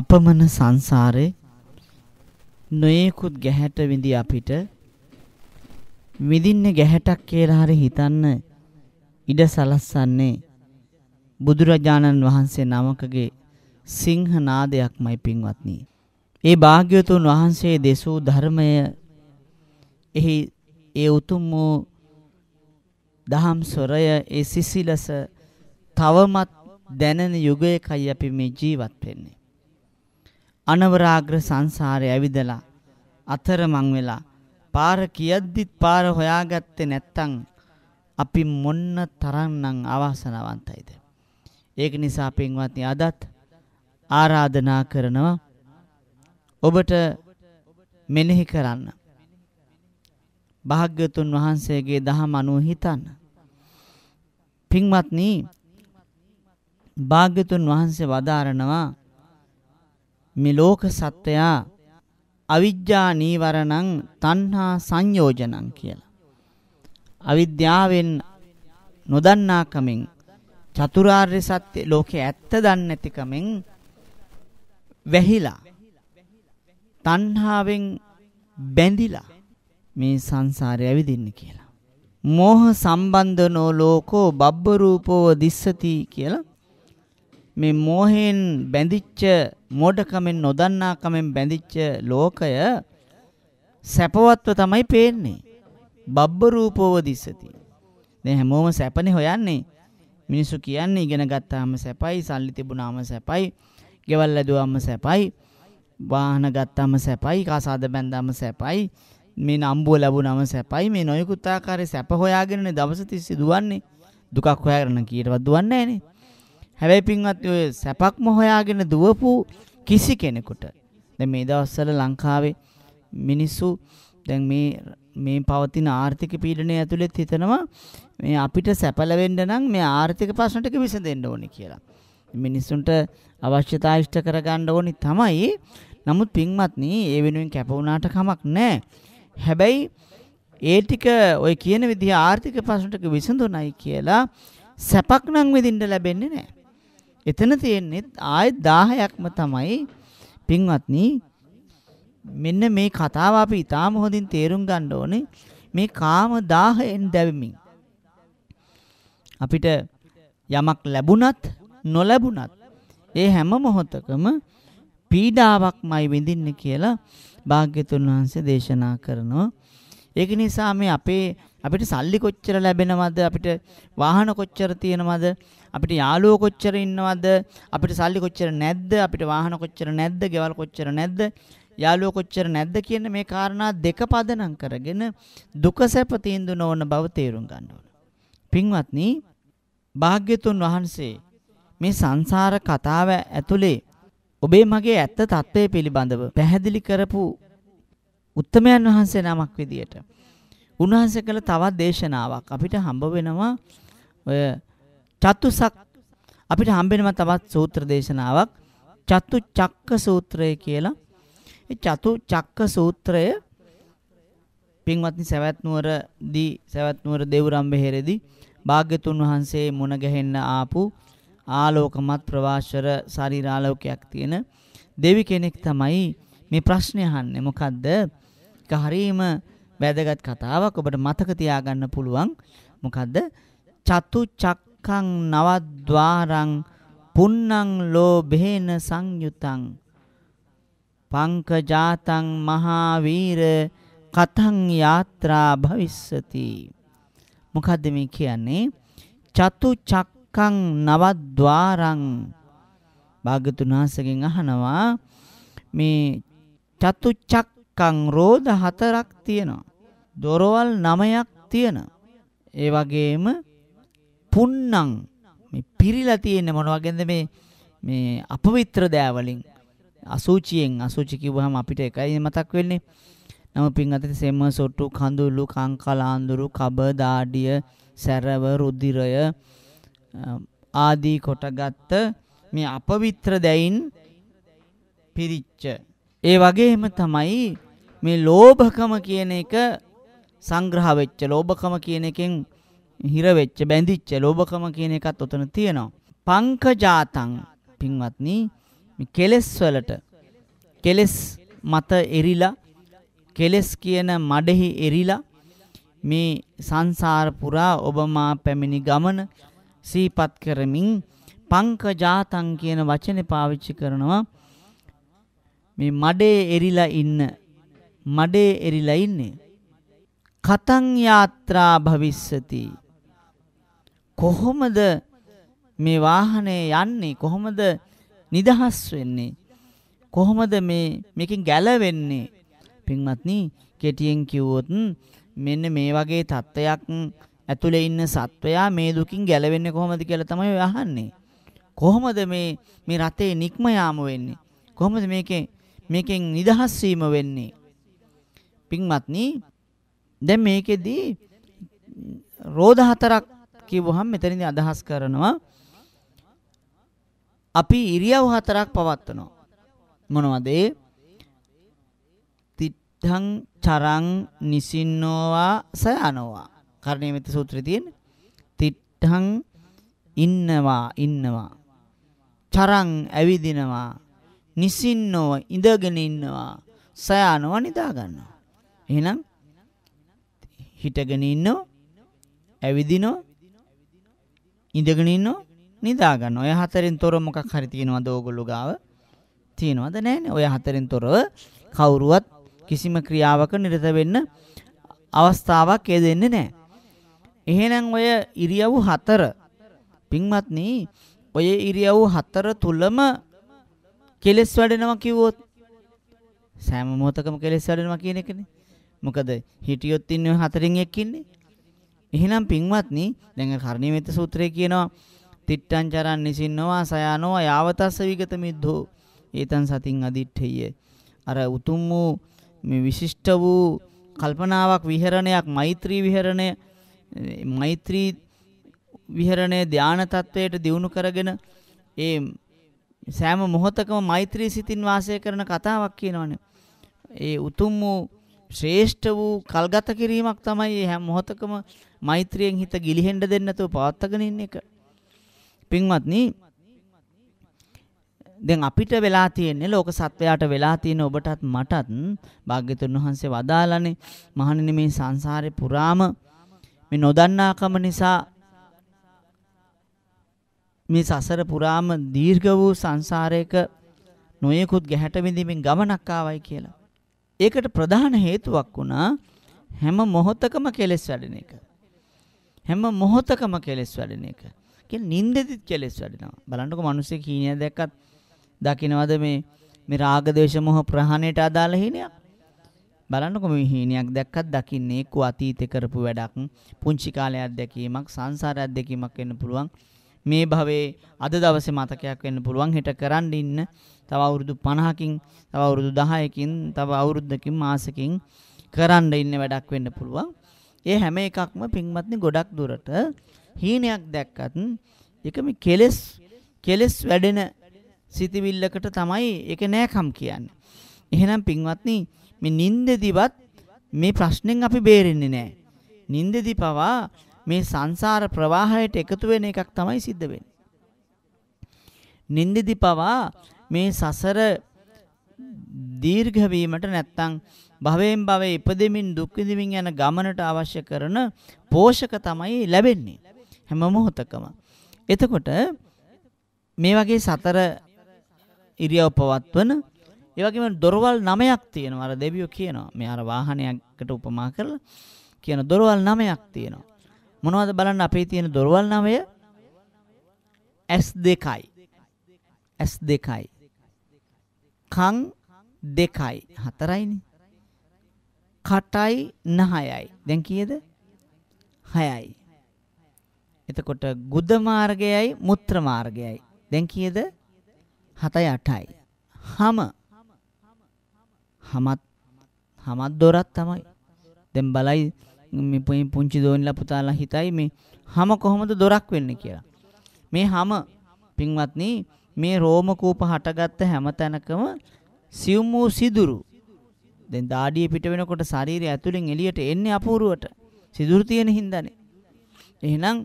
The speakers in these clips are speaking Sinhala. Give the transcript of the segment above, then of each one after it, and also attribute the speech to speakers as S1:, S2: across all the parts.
S1: අපමණ සංසාරේ නොයෙකුත් ගැහැට විඳි අපිට විඳින්න ගැහැටක් කියලා හරි හිතන්න ඉඩ සලස්සන්නේ බුදුරජාණන් වහන්සේ නමකගේ සිංහ නාදයක්මයි පින්වත්නි. ඒ භාග්‍යවතුන් වහන්සේ දෙසූ ධර්මය එහි ඒ උතුම් වූ දහම් ස්වරය ඒ සිසිලස තවමත් දැනෙන යුගයකයි අපි මේ ජීවත් වෙන්නේ. අනවරාග්‍ර සංසාරය ඇවිදලා අතරමං වෙලා පාර කියද්දිත් පාර හොයාගත්තේ නැත්තම් අපි මොන්න තරම්නම් අවාසනාවන්තයිද ඒක නිසා පින්වත්නි අදත් ආරාධනා කරනවා ඔබට මෙනෙහි කරන්න භාග්‍යතුන් වහන්සේගේ දහම අනුව හිතන්න පින්වත්නි භාග්‍යතුන් වහන්සේ වදාරනවා මේ ලෝක සත්වයා අවිජ්ජා නීවරණං තණ්හා සංයෝජනං කියලා. අවිද්‍යාවෙන් නොදන්නාකමෙන් චතුරාර්ය සත්‍ය ලෝකේ ඇත්ත දන්නේ නැතිකමෙන් වැහිලා තණ්හාවෙන් බැඳිලා මේ සංසාරය ඇවිදින්න කියලා. මෝහ සම්බන්ධනෝ ලෝකෝ බබ්බ රූපෝ දිස්සති කියලා මේ මෝහයෙන් බැඳිච්ච මෝඩකමෙන් නොදන්නාකමෙන් බැඳිච්ච ලෝකය සැපවත්ව තමයි පේන්නේ. බබ්බ රූපෝව දිස්සති. දැන් හැමෝම සැපනේ හොයන්නේ. මිනිස්සු කියන්නේ ඉගෙන ගත්තාම සැපයි, සල්ලි තිබුණාම සැපයි, ගෙවල් ලැබුවාම සැපයි, වාහන ගත්තාම සැපයි, කාසාද බැන්දාම සැපයි, මේ නම්බුව ලැබුණාම සැපයි. මේ නොයෙකුත් ආකාරයේ සැප හොයාගෙනනේ දවස තිස්සේ දුවන්නේ. දුකක් හොයාගෙන කීරවත් දුවන්නේ නැහනේ. හැබැයි පින්වත් ඔය සැපක්ම හොයාගෙන දුවපු කිසි කෙනෙකුට දැන් මේ දවස්වල ලංකාවේ මිනිස්සු දැන් මේ මේ පවතින ආර්ථික පීඩනය ඇතුළෙත් හිතනවා මේ අපිට සැප ලැබෙන්න නම් මේ ආර්ථික ප්‍රශ්න ටික විසඳෙන්න ඕනේ කියලා. මිනිස්සුන්ට අවශ්‍යතා ඉෂ්ට කරගන්න ඕනි තමයි. නමුත් පින්වත්නි ඒ වෙනුවෙන් කැප වුණාට කමක් නැහැ. හැබැයි ඒ ටික ඔය කියන විදිහ ආර්ථික ප්‍රශ්න ටික විසඳුණයි කියලා සැපක් නම් විඳින්න ලැබෙන්නේ නැහැ. එතන තියෙන්නේ ආයෙත් 1000ක්ම තමයි පින්වත්නි මෙන්න මේ කතාව අපි ඊටාම හොඳින් තේරුම් ගන්න ඕනේ මේ කාම 1000ෙන් දැවෙමින් අපිට යමක් ලැබුණත් නොලැබුණත් ඒ හැම මොහොතකම පීඩාවක්මයි විඳින්න කියලා භාග්‍යතුන් වහන්සේ දේශනා කරනවා ඒක නිසා මේ අපේ අපිට සල්ලි කොච්චර ලැබෙනවද අපිට වාහන කොච්චර තියෙනවද අපිට යාළුවෝ කොච්චර ඉන්නවද අපිට සල්ලි කොච්චර නැද්ද අපිට වාහන කොච්චර නැද්ද ගෙවල් කොච්චර නැද්ද යාළුවෝ කොච්චර නැද්ද කියන මේ කාරණා දෙක පදනම් කරගෙන දුක සැප තීන්දුව නොවන බව තේරුම් ගන්න ඕන. පින්වත්නි, භාග්‍යතුන් වහන්සේ මේ සංසාර කතාව ඇතුලේ ඔබේ මගේ ඇත්ත తත්වයේ පිළිබඳව පැහැදිලි කරපු උත්තමයන් වහන්සේ නමක් විදියට. උන්වහන්සේ කළ තවත් දේශනාවක් අපිට හම්බ වෙනවා ඔය චතුසක් අපිට හම්බෙනවා තවත් සූත්‍ර දේශනාවක් චතු චක්ක සූත්‍රය කියලා. ඒ චතු චක්ක සූත්‍රය පින්වත්නි සවැත් නුවරදී සවැත් නුවර දේවරම් බෙහෙරේදී භාග්‍යතුන් වහන්සේ මුණ ගැහෙන්න ආපු ආලෝකමත් ප්‍රවාශර ශරීරාලෝකයක් තියෙන දෙවි කෙනෙක් තමයි මේ ප්‍රශ්නේ අහන්නේ. මොකද්ද? ඒක හරීම වැදගත් කතාවක් ඔබට මතක තියාගන්න පුළුවන්. මොකද්ද? චතු චක්කං නවද්වාරං පුන්නං ලෝභේන සංයුතං පංකජාතං මහාවීර කතං යාත්‍රා භවිස්සති මොකද්ද මේ කියන්නේ චතු චක්කං නවද්වාරං භාග්‍යතුන් වහන්සේගෙන් අහනවා මේ චතු චක් නැක්කං රෝධ හතරක් තියෙනවා. දොරවල් නමයක් තියෙන. ඒ වගේම පුන්නම් මේ පිරිලා තියෙන මොනවගෙන්ද මේ මේ අපවිත්‍ර දෑවලින් අසුචියෙන් අසුචි කිව්වහම අපිට එකයි මතක් වෙන්නේ. නම පින්ගතේ සෙම සොට්ටු කඳුළු කංකලාඳුරු කබ දාඩිය සැරව රුධිරය ආදී කොටගත් මේ අපවිත්‍ර දැයින් පිරිච්ච ඒ වගේම තමයි මේ ලෝභකම කියන එක සංග්‍රහ වෙච්ච ලෝභකම කියන එකෙන් හිර වෙච්ච බැඳිච්ච ලෝභකම කියන එකත් උතන තියෙනවා. පංකජාතං පින්වත්නි මේ කෙලෙස් වලට කෙලෙස් මත එරිලා කෙලෙස් කියන මඩෙහි එරිලා මේ සංසාර පුරා ඔබ මා පැමිණි ගමන සීපත් කරමින් පංකජාතං කියන වචනේ පාවිච්චි කරනවා මේ මඩේ එරිලා ඉන්න මඩේ එරිලා ඉන්නේ කතං යාත්‍රා භවිස්සති කොහොමද මේ වාහනේ යන්නේ කොහොමද නිදහස් වෙන්නේ කොහොමද මේ මේකෙන් ගැලවෙන්නේ පින්වත්නි කෙටියෙන් කිව්වොත් මෙන්න මේ වගේ தත්වයක් ඇතුලේ ඉන්න සත්වයා මේ දුකින් ගැලවෙන්නේ කොහොමද කියලා තමයි අහන්නේ කොහොමද මේ මේ රතේ නික්ම යාම වෙන්නේ කොහොමද මේකේ මේකෙන් නිදහස් වීම වෙන්නේ. පින්වත්නි දැන් මේකෙදි රෝධ හතරක් කිව්වහම මෙතනදී අදහස් කරනවා අපි ඉරියව් හතරක් පවත්වනවා. මොනවද ඒ? තිත්තං චරං නිසින්නෝවා සයනෝවා. කර්ණීය මෙත් සූත්‍රයේ තියෙන තිත්තං ඉන්නවා ඉන්නවා. චරං ඇවිදිනවා නිසින්නව ඉඳගෙන ඉන්නවා සයානව නිදා ගන්නවා. එහෙනම් හිටගෙන ඉන්නෝ ඇවිදිනෝ ඉඳගෙන ඉන්නෝ නිදා ගන්නවා. ඔය හතරෙන් තොර මොකක් හරි තියෙනවද ඕගොල්ලෝ ගාව? තියෙනවද නැහැනේ. ඔය හතරෙන් තොරව කවුරුවත් කිසිම ක්‍රියාවක නිරත වෙන්න අවස්ථාවක් ඒ දෙන්නේ නැහැ. එහෙනම් ඔය ඉරියව් හතර පින්වත්නි ඔය ඉරියව් හතර තුලම කෙලස් වැඩෙනවා කිව්වොත් සෑම මොහොතකම කෙලස් වැඩෙනවා කියන එකනේ. මොකද හිටියොත් ඉන්නේ හතරෙන් එක් ඉන්නේ. එහෙනම් පින්වත්නි දැන් කර්ණීයමෙත් සූත්‍රයේ කියනවා තිට්ඨං චරන් නිසින්නවා සයානෝ යාවතස්ස විගත මිද්ධෝ ඒතං සතින් අදිඨෙය. අර උතුම් වූ මේ විශිෂ්ට වූ කල්පනාවක් විහරණයක් මෛත්‍රී විහරණය මෛත්‍රී විහරණය ධානා තත්වයට දියුණු කරගෙන ඒ සෑම මොහොතකම මෛත්‍රී සිතින් වාසය කරන කතාවක් කියනවනේ. ඒ උතුම් වූ ශ්‍රේෂ්ඨ වූ කල්ගත කිරීමක් තමයි මේ හැම මොහොතකම මෛත්‍රියෙන් හිත ගිලිහෙන්න දෙන්නේ නැතුව පවත්වාගෙන ඉන්න එක. පින්වත්නි දැන් අපිට වෙලා තියෙන්නේ ලෝක සත්වයාට වෙලා තියෙන ඔබටත් මටත් භාග්‍යතුන් වහන්සේ වදාළනේ මහණෙනි මේ සංසාරේ පුරාම මේ නොදන්නාකම නිසා මේ සසර පුරාම දීර්ඝ වූ සංසාරයක නොයෙකුත් ගැහැට විඳීමෙන් ගමනක් ආවයි කියලා. ඒකට ප්‍රධාන හේතුවක් වුණා හැම මොහොතකම කෙලෙස් වැඩෙන එක. හැම මොහොතකම කෙලෙස් වැඩෙන එක. කියන්නේ නින්දෙදිත් කෙලෙස් වැඩෙනවා. බලන්නකෝ මිනිස්සේ කීනිය දැක්කත් දකින්නවද මේ මේ රාග දේශ මොහ ප්‍රහාණයට අදාළ හීනයක් බලන්නකො මේ හීනයක් දැක්කත් දකින්නේ කු අතීතේ කරපු වැඩක් පුංචි කාලේ අත්දැකීමක් සංසාර අත්දැකීමක් වෙන්න පුළුවන් මේ භවයේ අද දවසේ මතකයක් වෙන්න පුළුවන් හෙට කරන් ඉන්න තව අවුරුදු 50කින් තව අවුරුදු 10කින් තව අවුරුද්දකින් මාසකින් කරන් ඉන්න වැඩක් වෙන්න පුළුවන්. ඒ හැම එකක්ම පින්වත්නි ගොඩක් දුරට හීනයක් දැක්කත් ඒක මේ කෙලස් කෙලස් වැඩෙන සිතවිල්ලකට තමයි ඒක නෑකම් කියන්නේ. එහෙනම් පින්වත්නි මේ නින්දෙදිවත් මේ ප්‍රශ්නෙන් අපි බේරෙන්නේ නෑ. නින්දෙදි පවා මේ සංසාර ප්‍රවාහයට එකතු වෙන එකක් තමයි සිද්ධ වෙන්නේ. නින්දිදි පවා මේ සසර දීර්ඝ වීමට නැත්තම් භවයෙන් භවයේ ඉපදෙමින් දුක් විඳින්මින් යන ගමනට අවශ්‍ය කරන පෝෂක තමයි ලැබෙන්නේ හැම මොහොතකම. එතකොට මේ වගේ සතර ඉරියව් පවත්වන ඒ වගේම දොරවල් 9ක් තියෙනවා අර දෙවියෝ කියනවා. මේ අර වාහනයකට උපමා කරලා කියන දොරවල් 9ක් තියෙනවා. මොනවද බලන්න අපේ තියෙන දොරවල් නවය S2යි S2යි කන් දෙකයි හතරයිනේ කටයි නහයයි දැන් කීයද 6යි එතකොට ගුද මාර්ගයයි මුත්‍ර මාර්ගයයි දැන් කීයද 7යි 8යි හම හමත් හමත් දොරක් තමයි දැන් බලයි මේ පුංචි දෝනිලා පුතාලා හිතයි මේ හැම කොහොමද දොරක් වෙන්නේ කියලා. මේ හැම පින්වත්නි මේ රෝම කූප හටගත්ත හැම තැනකම සියුම් වූ සිදුරු. දැන් දාඩිය පිට වෙනකොට ශරීරය ඇතුලෙන් එළියට එන්නේ අපූර්වට. සිදුරු තියෙන හින්දානේ. එහෙනම්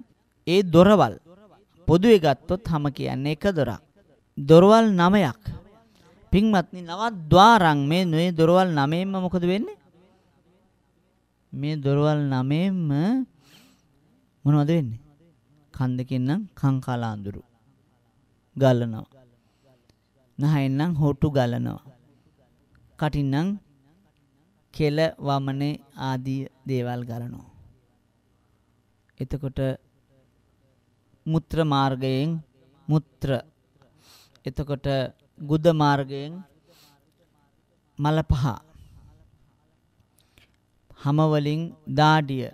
S1: ඒ දොරවල් පොදුවේ ගත්තොත් හැම කියන්නේ එක දොරක්. දොරවල් නමයක්. පින්වත්නි නව ద్వාරං මේ නුයේ දොරවල් නමෙන්ම මොකද වෙන්නේ? මේ දොරවල් නමෙන්ම මොනවද වෙන්නේ? කන් දෙකෙන් නම් කංකාලා අඳුරු ගලනවා. නහයෙන් නම් හොටු ගලනවා. කටින් නම් කෙල වමනේ ආදී දේවල් ගලනවා. එතකොට මුත්‍ර මාර්ගයෙන් මුත්‍ර එතකොට ගුද මාර්ගයෙන් මල පහ හම වලින් දාඩිය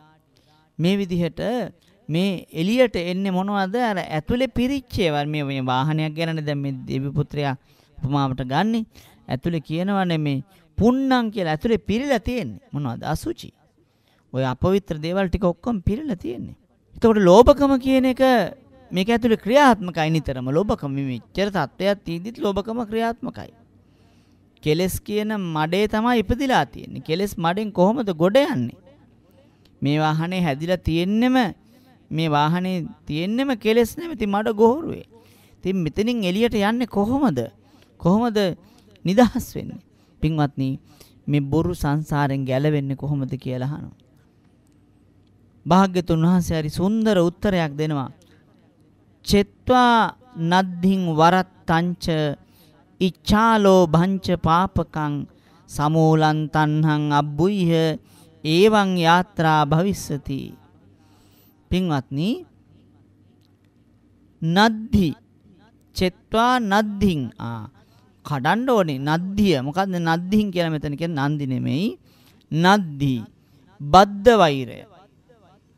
S1: මේ විදිහට මේ එළියට එන්නේ මොනවද අර ඇතුලේ පිරිච්ච ඒවා මේ මේ වාහනයක් ගැනනේ දැන් මේ දෙවි පුත්‍රයා උපමාවට ගන්නෙ ඇතුලේ කියනවනේ මේ පුන්නම් කියලා ඇතුලේ පිරিলা තියෙන්නේ මොනවද අසුචි ඔය අපවිත්‍ර දේවල් ටික ඔක්කොම පිරিলা තියෙන්නේ එතකොට ලෝභකම කියන එක මේක ඇතුලේ ක්‍රියාත්මකයි නිතරම ලෝභකම මේ මෙච්චර තත්වයක් තියෙද්දිත් ලෝභකම ක්‍රියාත්මකයි කෙලස් කියන මඩේ තමයි ඉපදිලා තියෙන්නේ. කෙලස් මඩෙන් කොහොමද ගොඩ යන්නේ? මේ වාහනේ හැදිලා තියෙන්නෙම මේ වාහනේ තියෙන්නෙම කෙලස් නැමැති මඩ ගොහරුවේ. ඉතින් මෙතනින් එළියට යන්නේ කොහොමද? කොහොමද නිදහස් වෙන්නේ? පින්වත්නි මේ බොරු සංසාරෙන් ගැලවෙන්නේ කොහොමද කියලා අහනවා. භාග්‍යතුන් වහන්සේ හරි සුන්දර උත්තරයක් දෙනවා. චෙත්වා නද්ධින් වරත්තංච ඉච්ඡාලෝ භංච පාපකං සමූලං තණ්හං අබ්බුයහ ඒවං යාත්‍රා භවිස්සති පින්වත්නි නද්ධි චෙත්වා නද්ධින් ආ කඩන්න ඕනේ නද්ධිය මොකද්ද නද්ධින් කියලා මෙතන කියන්නේ නන්දි නෙමෙයි නද්ධි බද්ධ වෛරය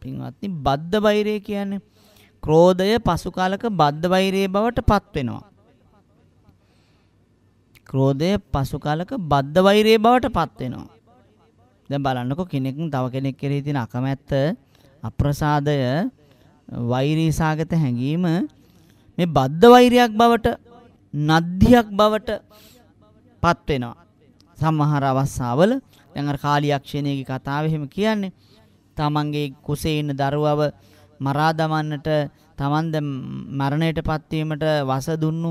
S1: පින්වත්නි බද්ධ වෛරය කියන්නේ ක්‍රෝධය පසු කාලක බද්ධ වෛරයේ බවට පත් වෙනවා ක්‍රෝධය පසු කාලක බද්ධ වෛරයේ බවට පත් වෙනවා. දැන් බලන්නකෝ කෙනෙක් තව කෙනෙක් කෙරෙහි තියෙන අකමැත්ත, අප්‍රසාදය, වෛරී සාගත හැඟීම මේ බද්ධ වෛරයක් බවට, නද්ධියක් බවට පත් වෙනවා. සමහර අවස්ථාවල දැන් අර කාලියක්ෂණයේ කතාව එහෙම කියන්නේ තමන්ගේ කුසේ ඉන්න දරුවව මරා දමන්නට තමන් ද මරණයටපත් වීමට වස දුන්නු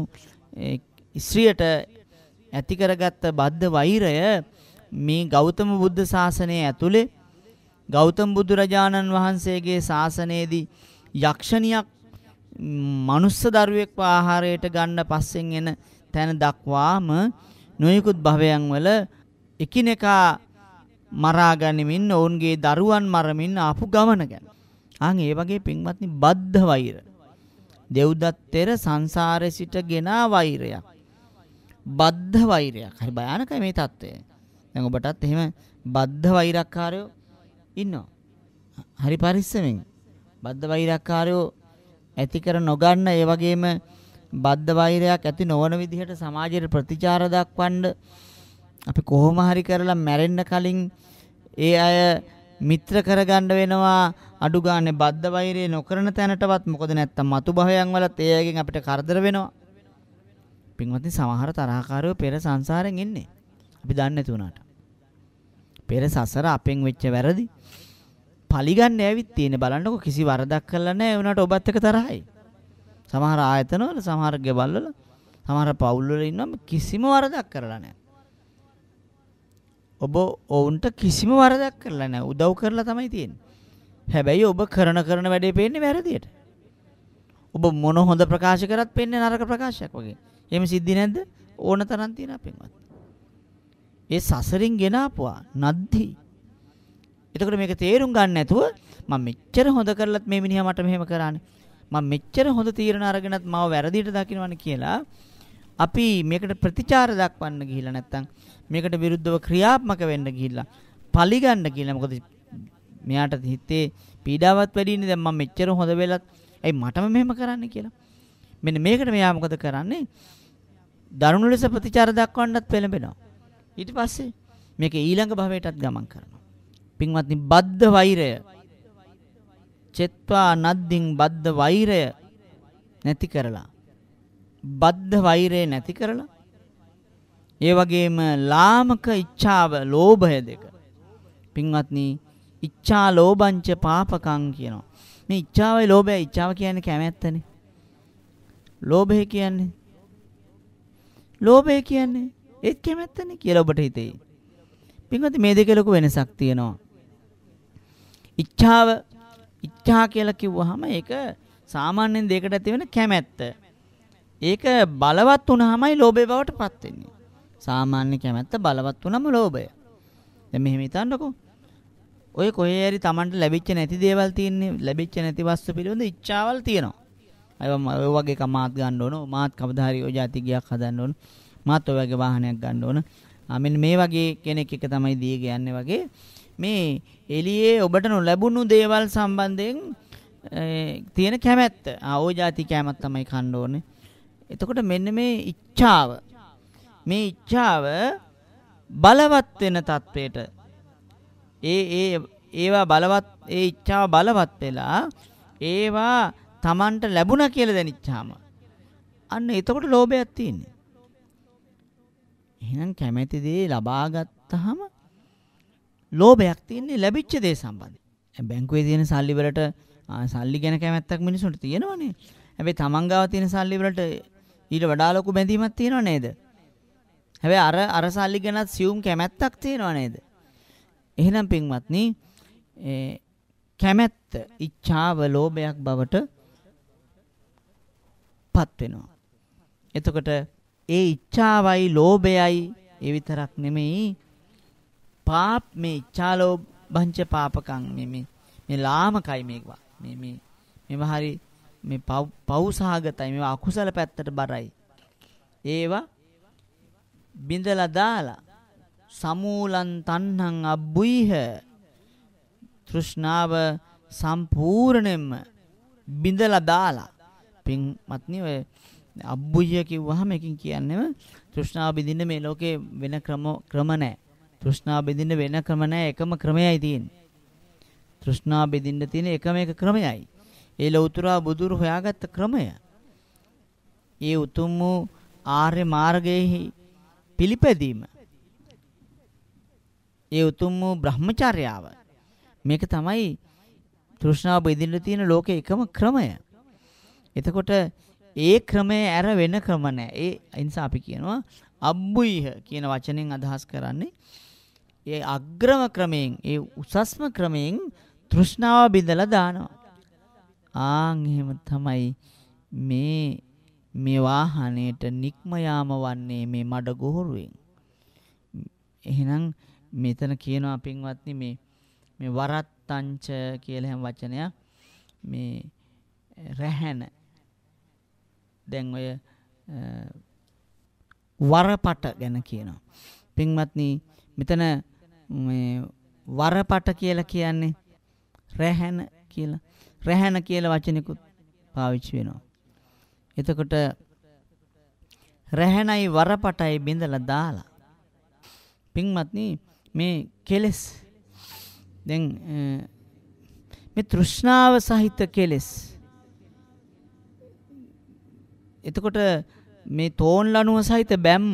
S1: ස්ත්‍රියට ඇති කරගත්ත බද්ධ වෛරය මේ ගෞතම බුද්ධ ශාසනය ඇතුලේ ගෞතම බුදුරජාණන් වහන්සේගේ ශාසනයේදී යක්ෂණියක් මනුස්ස දරුවෙක්ව ආහාරයට ගන්න පස්සෙන් එන තැන දක්වාම නොයෙකුත් භවයන් වල එකිනෙකා මරා ගනිමින් ඔවුන්ගේ දරුවන් මරමින් ආපු ගමන ගැන. ආන් ඒ වගේ පින්වත්නි බද්ධ වෛර. දෙව්දත් තෙර සංසාරේ සිට ගෙනා වෛරයක්. බද්ධ වෛරයක්. හරි භයානකයි මේ தত্ত্বය. දැන් ඔබටත් එහෙම බද්ධ වෛරක්කාරයෝ ඉන්නවා. හරි පරිස්සමෙන්. බද්ධ වෛරක්කාරයෝ ඇති කර නොගන්න ඒ වගේම බද්ධ වෛරයක් ඇති නොවන විදිහට සමාජයට ප්‍රතිචාර දක්වන්න අපි කොහොම හරි කරලා මැරෙන්න කලින් ඒ අය මිත්‍ර කරගන්න වෙනවා අඩු ගානේ බද්ධ වෛරය නොකරන තැනටවත් මොකද නැත්තම් මතු භවයන් වලත් ඒ අයගෙන් අපිට කරදර වෙනවා පින්වත්නි සමහර තරහකාරයෝ පෙර සංසාරයෙන් එන්නේ. අපි දන්නේ නැති වුණාට. පෙර සසර අපෙන් වෙච්ච වැරදි පලිගන්න ඇවිත් තියෙන බලන්නකො කිසි වරදක් කළා නැහැ වුණාට ඔබත් එක තරහයි. සමහර ආයතනවල සමහර ගෙවල් වල සමහර පවුල් වල ඉන්නම කිසිම වරදක් කරලා නැහැ. ඔබ ඔවුන්ට කිසිම වරදක් කරලා නැහැ. උදව් කරලා තමයි තියෙන්නේ. හැබැයි ඔබ කරන කරන වැඩේ පේන්නේ වැරදියට. ඔබ මොන හොඳ ප්‍රකාශ කරත් පේන්නේ නරක ප්‍රකාශයක් වගේ. එහෙම සිද්ධි නැද්ද? ඕන තරම් තියෙනවා පින්වත්. ඒ සසරින් ගෙනාපුවා නද්දි. එතකොට මේක තේරුම් ගන්න නැතුව මම මෙච්චර හොඳ කරලත් මේ මිනිහා මට මෙහෙම කරානේ. මම මෙච්චර හොඳ තීරණ අරගෙනත් මාව වැරදියට දකින්නවනේ කියලා අපි මේකට ප්‍රතිචාර දක්වන්න ගිහිල්ලා නැත්තම් මේකට විරුද්ධව ක්‍රියාත්මක වෙන්න ගිහිල්ලා පලිගන්න කියලා මොකද මෙයාට හිතේ පීඩාවක් වැඩි ඉන්නේ දැන් මම මෙච්චර හොඳ වෙලත් ඇයි මටම මෙහෙම කරන්න කියලා මෙන්න මේකට මෙයා මොකද කරන්නේ? දරුණු ලෙස ප්‍රතිචාර දක්වන්නත් පෙළඹෙනවා. ඊට පස්සේ මේක ඊළඟ භවයටත් ගමන් කරනවා. පින්වත්නි බද්ධ වෛරය. චෙත්වා නද්දින් බද්ධ වෛරය නැති කරලා. බද්ධ වෛරය නැති කරලා. ඒ වගේම ලාමක ઈચ્છාව, ලෝභය දෙක. පින්වත්නි ઈચ્છා ලෝභංච පාපකම් කියනවා. මේ ઈච්ඡාවයි ලෝභයයි ઈච්ඡාව කියන්නේ කැමැත්තනේ. ලෝභය කියන්නේ. ලෝභය කියන්නේ ඒත් කැමැත්තනේ කියලා ඔබට හිතෙයි. පින්වත් මේ දෙකේ ලොකු වෙනසක් තියෙනවා. ඉච්ඡාව ඉච්ඡා කියලා කිව්වහම ඒක සාමාන්‍යයෙන් දෙකට ඇති වෙන කැමැත්ත. ඒක බලවත් වුණාමයි ලෝභය බවට පත් වෙන්නේ. සාමාන්‍ය කැමැත්ත බලවත් වුණාම ලෝභය. දැන් මෙහෙම හිතන්නකෝ. ඔය කොහේ හරි Tamanට ලැබිච්ච නැති දේවල් තියෙන්නේ, ලැබිච්ච නැති වස්තු පිළිබඳ ඉච්ඡාවල් තියෙනවා. අයවම ඔය වගේ එක මාත් ගන්න ඕන. මාත් කවදාහරි ඔය જાති ගියක් හදන්න ඕන. මාත් ඔය වගේ වාහනයක් ගන්න ඕන. මෙන්න මේ වගේ කෙනෙක් එක තමයි දී කියන්නේ වගේ මේ එළියේ ඔබට නොලැබුණු දේවල් සම්බන්ධයෙන් තියෙන කැමැත්ත ආෝ જાති කැමැත්ත තමයි කන්න ඕනේ. එතකොට මෙන්න මේ ઈચ્છාව මේ ઈચ્છාව බලවත් වෙන තත්වයට ඒ ඒ ඒවා බලවත් ඒ ઈચ્છාව බලවත් වෙලා ඒවා Tamanට ලැබුණා කියලා දැනෙච්චාම අන්න එතකොට ලෝභයක් තියෙන්නේ. එහෙනම් කැමැති දේ ලබා ගත්තාම ලෝභයක් තියෙන්නේ ලැබිච්ච දේ සම්බන්ධයෙන්. බැංකුවේ තියෙන සල්ලි වලට සල්ලි ගැන කැමැත්තක් මිනිසුන්ට තියෙනවනේ. හැබැයි Taman ගාව තියෙන සල්ලි වලට ඊට වඩා ලොකු බැඳීමක් තියෙනව නේද? හැබැයි අර අර සල්ලි ගැනත් සියුම් කැමැත්තක් තියෙනව නේද? එහෙනම් පින්වත්නි කැමැත්ත, ઈચ્છාව, ලෝභයක් බවට පත් වෙනවා. එතකොට ඒ ઈચ્છාවයි ලෝභයයි ඒ විතරක් නෙමෙයි පාප් මේ ઈચ્છාලෝ බංච පාපකම් මේ මේ මේ ලාමකයි මේවා. මේ මේ මේවා හරි මේ පෞසහගතයි මේවා අකුසල පැත්තට බරයි. ඒවා බිඳලා දාලා සමූලන් තණ්හං අබ්බුයිහ තෘෂ්ණාව සම්පූර්ණයෙන්ම බිඳලා දාලා පින්වත්නි ඔය අබ්බුය කිව්වහම එකකින් කියන්නේම තෘෂ්ණාව බිඳින්න මේ ලෝකේ වෙන ක්‍රම ක්‍රම නැහැ. තෘෂ්ණාව බිඳින්න වෙන ක්‍රම නැහැ. එකම ක්‍රමයයි තියෙන්නේ. තෘෂ්ණාව බෙදින්න තියෙන එකම එක ක්‍රමයයි. ඒ ලෞතුරා බුදුරු හොයාගත්ත ක්‍රමය. ඒ උතුම් වූ ආර්ය මාර්ගයේ පිළිපැදීම. ඒ උතුම් වූ Brahmacharyaව. මේක තමයි තෘෂ්ණාව බෙදින්න තියෙන ලෝකේ එකම ක්‍රමය. එතකොට ඒ ක්‍රමය ඇර වෙන ක්‍රම නැහැ. ඒ නිසා අපි කියනවා අබ්බුයිහ කියන වචනෙන් අදහස් කරන්නේ ඒ අග්‍රම ක්‍රමයෙන් ඒ උසස්ම ක්‍රමයෙන් තෘෂ්ණාව බිඳලා දානවා. ආන් එහෙම තමයි මේ මේ වාහනයට නික්ම යාම වන්නේ මේ මඩ ගොහරුවෙන්. එහෙනම් මෙතන කියනවා පින්වත්නි මේ මේ වරත්තංච කියලා හැම වචනයක් මේ රැහැන දැන් ඔය වරපට ගැන කියනවා. පින්වත්නි මෙතන මේ වරපට කියලා කියන්නේ රැහැන කියලා. රැහැන කියලා වචනිකුත් පාවිච්චි වෙනවා. එතකොට රැහැනයි වරපටයි බිඳලා දාලා. පින්වත්නි මේ කෙලෙස් දැන් මේ තෘෂ්ණාව සහිත කෙලෙස් එතකොට මේ තෝන් ලණුව සහිත බැම්ම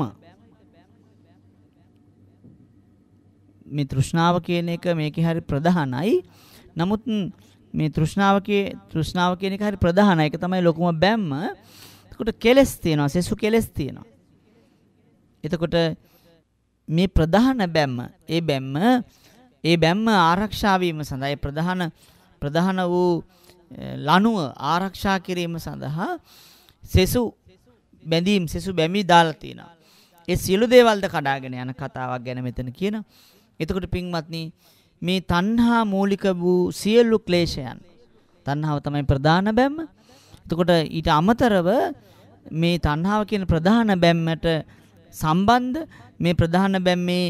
S1: මේ තෘෂ්ණාව කියන එක මේකේ හරි ප්‍රධානයි. නමුත් මේ තෘෂ්ණාවකේ තෘෂ්ණාව කියන එක හරි ප්‍රධානයි. ඒක තමයි ලොකුම බැම්ම. එතකොට කෙලස් තියෙනවා, සෙසු කෙලස් තියෙනවා. එතකොට මේ ප්‍රධාන බැම්ම, ඒ බැම්ම ඒ බැම්ම ආරක්ෂා වීම සඳහා ප්‍රධාන ප්‍රධාන වූ ලණුව ආරක්ෂා කිරීම සඳහා සෙසු බැඳීම් සෙසු බැමි දාලා තියෙනවා. ඒ සියලු දේවල්ද කඩාගෙන යන කතාවක් ගැන මෙතන කියනවා. එතකොට පින්වත්නි මේ තණ්හා මූලික වූ සියලු ක්ලේශයන් තණ්හාව තමයි ප්‍රධාන බැම්ම. එතකොට ඊට අමතරව මේ තණ්හාව කියන ප්‍රධාන බැම්මට සම්බන්ධ මේ ප්‍රධාන බැම්මේ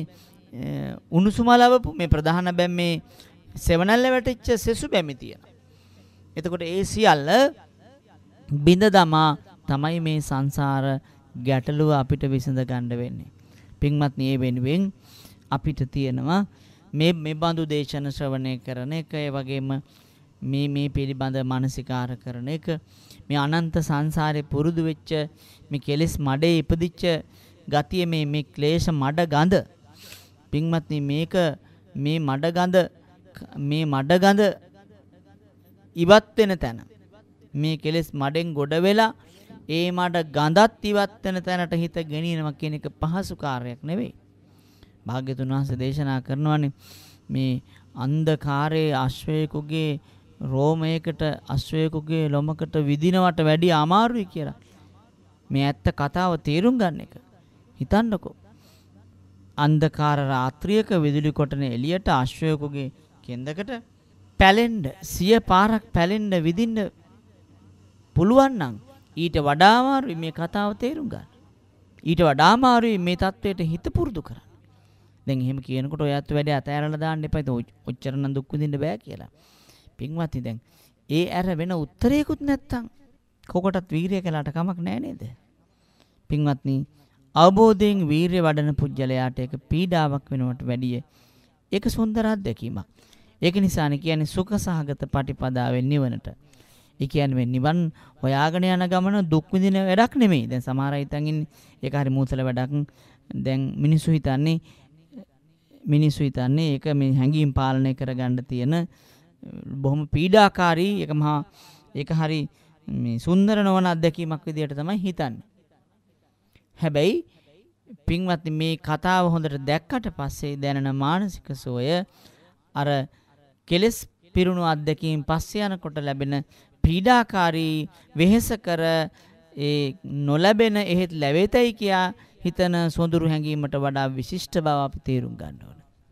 S1: උණුසුම ලැබපු මේ ප්‍රධාන බැම්මේ සෙවණැල්ල වැටිච්ච සෙසු බැමි තියෙනවා. එතකොට ඒ සියල්ල බිඳ දමා තමයි මේ සංසාර ගැටලුව අපිට විසඳ ගන්න වෙන්නේ. පින්වත්නි ඒ වෙනුවෙන් අපිට තියෙනවා මේ මේ බඳු දේශන ශ්‍රවණය කරන එක ඒ වගේම මේ මේ පිළිබඳ මානසිකාර කරන එක මේ අනන්ත සංසාරේ පුරුදු වෙච්ච මේ කෙලෙස් මඩේ ඉපදිච්ච ගතිය මේ මේ ක්ලේශ මඩ ගඳ පින්වත්නි මේක මේ මඩ ගඳ මේ මඩ ගඳ ඉවත් වෙන තැන මේ කෙලෙස් මඩෙන් ගොඩ වෙලා ඒ මඩ ගඳත් ඉවත් වෙන තැනට හිත ගෙනියනවා කියන එක පහසු කාර්යයක් නෙවෙයි. භාග්‍යතුන් වහන්සේ දේශනා කරනවානේ මේ අන්ධකාරයේ අශ්වයෙකුගේ රෝමයකට අශ්වයෙකුගේ ලොමකට විදිනවට වැඩිය අමාරුයි කියලා. මේ ඇත්ත කතාව තේරුම් ගන්න එක. හිතන්නකෝ. අන්ධකාර රාත්‍රියක විදුලි කොටන එළියට අශ්වයෙකුගේ කෙන්දකට පැලෙන්න සිය පාරක් පැලෙන්න විදින්න පුළුවන් නම් ඊට වඩා අමාරුයි මේ කතාව තේරුම් ගන්න. ඊට වඩා අමාරුයි මේ தത്വයට හිත පුරුදු කරන්න. දැන් එහෙම කියනකොට ඔයත් වැඩේ අතෑරලා දාන්න එපා. ඔච්චර නම් දුක් විඳින්න බෑ කියලා. පින්වත්නි දැන් ඒ ඇර වෙන උත්තරයකුත් නැත්තම් කොකටත් වීරිය කළාට කමක් නෑ නේද? පින්වත්නි අවබෝධයෙන් වීරිය වඩන පුජ්‍යලයාට ඒක පීඩාවක් වෙනවට වැඩිය ඒක සුන්දර අත්දැකීමක්. ඒක නිසානේ කියන්නේ සුඛ සහගත පටිපදාවෙන් නිවනට. ඒ කියන්නේ මේ නිවන් හොයාගෙන යන ගමන දුක් විඳින වැඩක් නෙමෙයි. දැන් සමහර අය හිතන් ඉන්නේ ඒක හරි මූසල වැඩක්. දැන් මිනිස්සු හිතන්නේ මිනිස්සු හිතන්නේ ඒක මේ හැඟීම් පාලනය කරගන්න තියෙන බොහොම පීඩාකාරී ඒක මහා ඒක හරි මේ සුන්දර නොවන අත්දැකීමක් විදියට තමයි හිතන්නේ. හැබැයි පින්වත්නි මේ කතාව හොඳට දැක්කට පස්සේ දැනෙන මානසික සෝය අර කෙලස් පිරුණු අත්දැකීම් පස්සේ යනකොට ලැබෙන පීඩාකාරී වෙහෙසකර ඒ නොලැබෙන එහෙත් ලැබෙතයි කියා හිතන සොඳුරු හැඟීමට වඩා විශිෂ්ට බව අපි තේරුම් ගන්න ඕන.